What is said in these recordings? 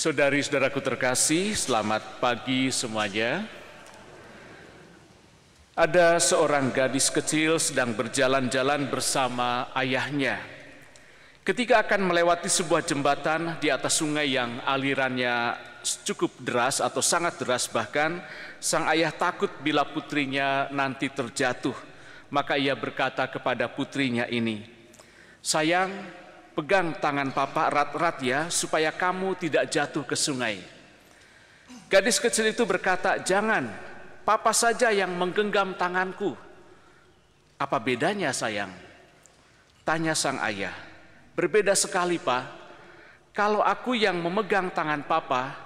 Saudari-saudaraku terkasih, selamat pagi semuanya. Ada seorang gadis kecil sedang berjalan-jalan bersama ayahnya. Ketika akan melewati sebuah jembatan di atas sungai yang alirannya cukup deras atau sangat deras bahkan, sang ayah takut bila putrinya nanti terjatuh. Maka ia berkata kepada putrinya ini, "Sayang, Pegang tangan papa erat-erat ya, supaya kamu tidak jatuh ke sungai. Gadis kecil itu berkata, jangan, papa saja yang menggenggam tanganku. Apa bedanya sayang? Tanya sang ayah. Berbeda sekali pak, kalau aku yang memegang tangan papa,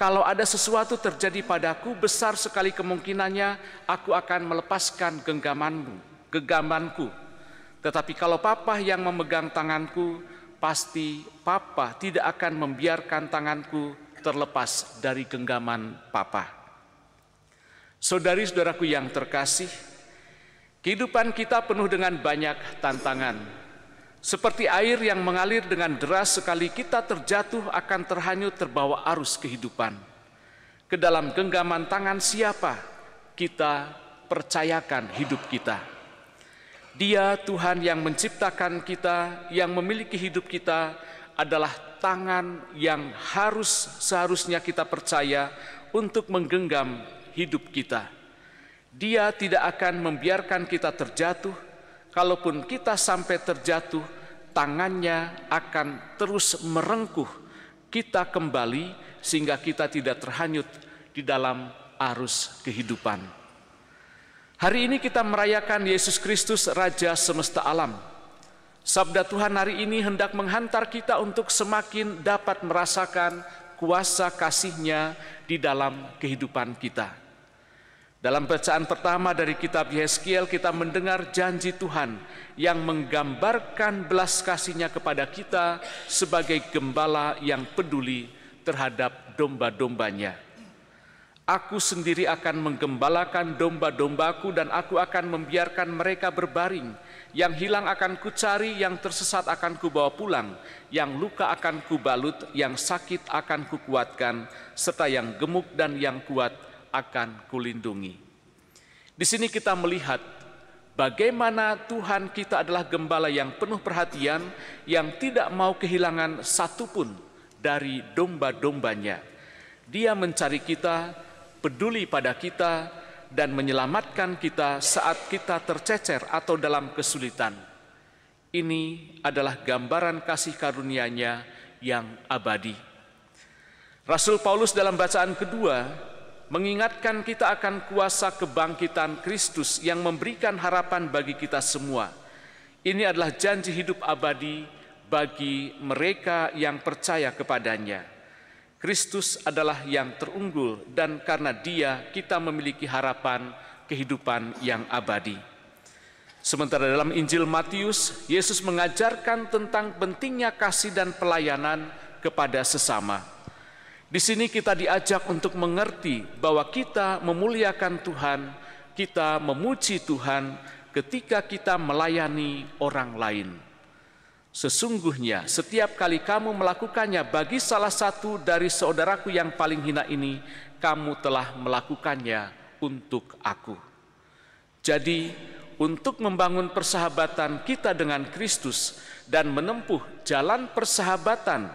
kalau ada sesuatu terjadi padaku, besar sekali kemungkinannya aku akan melepaskan genggamanmu, genggamanku. Tetapi kalau papa yang memegang tanganku, pasti Papa tidak akan membiarkan tanganku terlepas dari genggaman Papa. Saudari-saudaraku yang terkasih, kehidupan kita penuh dengan banyak tantangan. Seperti air yang mengalir dengan deras sekali kita terjatuh akan terhanyut terbawa arus kehidupan. Kedalam genggaman tangan siapa kita percayakan hidup kita. Dia Tuhan yang menciptakan kita, yang memiliki hidup kita adalah tangan yang harus seharusnya kita percaya untuk menggenggam hidup kita. Dia tidak akan membiarkan kita terjatuh, kalaupun kita sampai terjatuh, tangannya akan terus merengkuh kita kembali sehingga kita tidak terhanyut di dalam arus kehidupan. Hari ini kita merayakan Yesus Kristus Raja semesta alam. Sabda Tuhan hari ini hendak menghantar kita untuk semakin dapat merasakan kuasa kasihnya di dalam kehidupan kita. Dalam bacaan pertama dari kitab Yeskiel kita mendengar janji Tuhan yang menggambarkan belas kasihnya kepada kita sebagai gembala yang peduli terhadap domba-dombanya. Aku sendiri akan menggembalakan domba-dombaku dan aku akan membiarkan mereka berbaring. Yang hilang akan kucari, yang tersesat akan kubawa pulang, yang luka akan kubalut, yang sakit akan kukuatkan, serta yang gemuk dan yang kuat akan kulindungi. Di sini kita melihat bagaimana Tuhan kita adalah gembala yang penuh perhatian, yang tidak mau kehilangan satupun dari domba-dombanya. Dia mencari kita peduli pada kita, dan menyelamatkan kita saat kita tercecer atau dalam kesulitan. Ini adalah gambaran kasih karunia-Nya yang abadi. Rasul Paulus dalam bacaan kedua mengingatkan kita akan kuasa kebangkitan Kristus yang memberikan harapan bagi kita semua. Ini adalah janji hidup abadi bagi mereka yang percaya kepadanya. Kristus adalah yang terunggul dan karena dia kita memiliki harapan kehidupan yang abadi. Sementara dalam Injil Matius, Yesus mengajarkan tentang pentingnya kasih dan pelayanan kepada sesama. Di sini kita diajak untuk mengerti bahwa kita memuliakan Tuhan, kita memuji Tuhan ketika kita melayani orang lain. Sesungguhnya setiap kali kamu melakukannya bagi salah satu dari saudaraku yang paling hina ini, kamu telah melakukannya untuk aku. Jadi, untuk membangun persahabatan kita dengan Kristus dan menempuh jalan persahabatan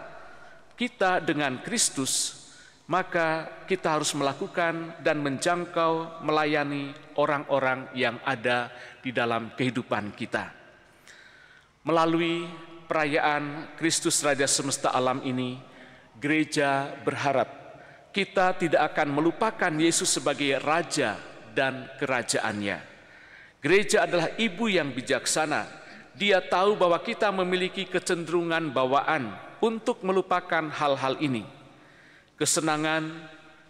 kita dengan Kristus, maka kita harus melakukan dan menjangkau melayani orang-orang yang ada di dalam kehidupan kita. Melalui perayaan Kristus Raja Semesta Alam ini, gereja berharap kita tidak akan melupakan Yesus sebagai Raja dan kerajaannya. Gereja adalah ibu yang bijaksana. Dia tahu bahwa kita memiliki kecenderungan bawaan untuk melupakan hal-hal ini. Kesenangan,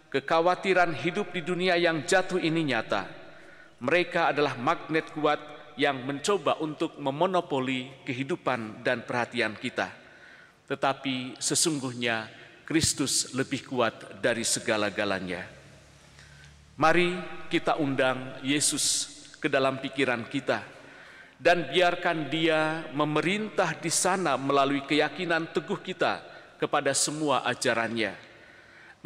kekhawatiran hidup di dunia yang jatuh ini nyata. Mereka adalah magnet kuat yang mencoba untuk memonopoli kehidupan dan perhatian kita. Tetapi sesungguhnya Kristus lebih kuat dari segala-galanya. Mari kita undang Yesus ke dalam pikiran kita dan biarkan Dia memerintah di sana melalui keyakinan teguh kita kepada semua ajarannya.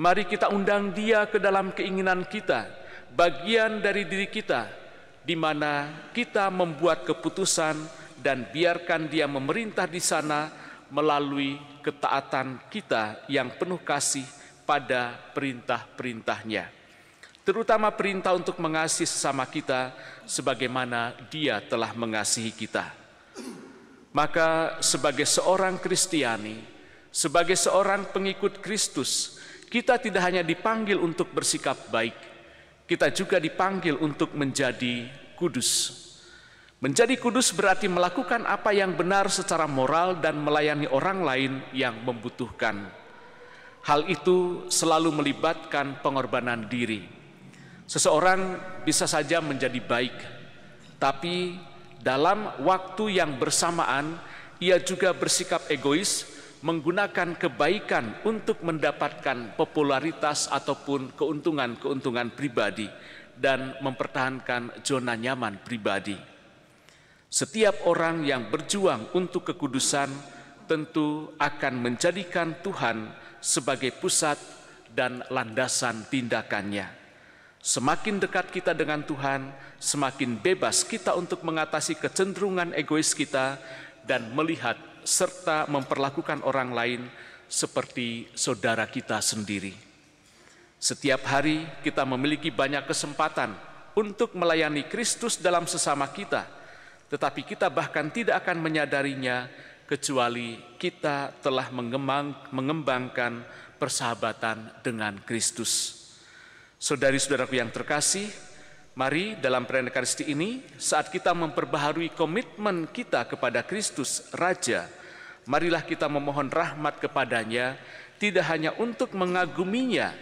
Mari kita undang Dia ke dalam keinginan kita, bagian dari diri kita di mana kita membuat keputusan dan biarkan Dia memerintah di sana melalui ketaatan kita yang penuh kasih pada perintah-perintahnya. Terutama perintah untuk mengasihi sesama kita sebagaimana dia telah mengasihi kita. Maka sebagai seorang Kristiani, sebagai seorang pengikut Kristus, kita tidak hanya dipanggil untuk bersikap baik, kita juga dipanggil untuk menjadi kudus. Menjadi kudus berarti melakukan apa yang benar secara moral dan melayani orang lain yang membutuhkan. Hal itu selalu melibatkan pengorbanan diri. Seseorang bisa saja menjadi baik, tapi dalam waktu yang bersamaan ia juga bersikap egois menggunakan kebaikan untuk mendapatkan popularitas ataupun keuntungan-keuntungan pribadi dan mempertahankan zona nyaman pribadi. Setiap orang yang berjuang untuk kekudusan tentu akan menjadikan Tuhan sebagai pusat dan landasan tindakannya. Semakin dekat kita dengan Tuhan, semakin bebas kita untuk mengatasi kecenderungan egois kita dan melihat serta memperlakukan orang lain seperti saudara kita sendiri. Setiap hari kita memiliki banyak kesempatan untuk melayani Kristus dalam sesama kita, tetapi kita bahkan tidak akan menyadarinya kecuali kita telah mengembangkan persahabatan dengan Kristus. Saudari-saudaraku yang terkasih, Mari dalam perayaan Ekaristi ini, saat kita memperbaharui komitmen kita kepada Kristus Raja, marilah kita memohon rahmat kepadanya, tidak hanya untuk mengaguminya,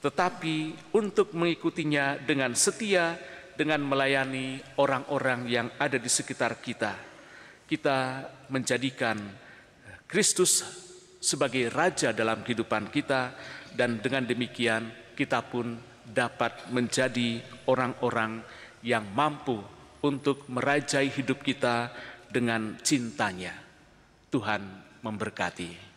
tetapi untuk mengikutinya dengan setia, dengan melayani orang-orang yang ada di sekitar kita. Kita menjadikan Kristus sebagai Raja dalam kehidupan kita, dan dengan demikian kita pun dapat menjadi orang-orang yang mampu untuk merajai hidup kita dengan cintanya. Tuhan memberkati.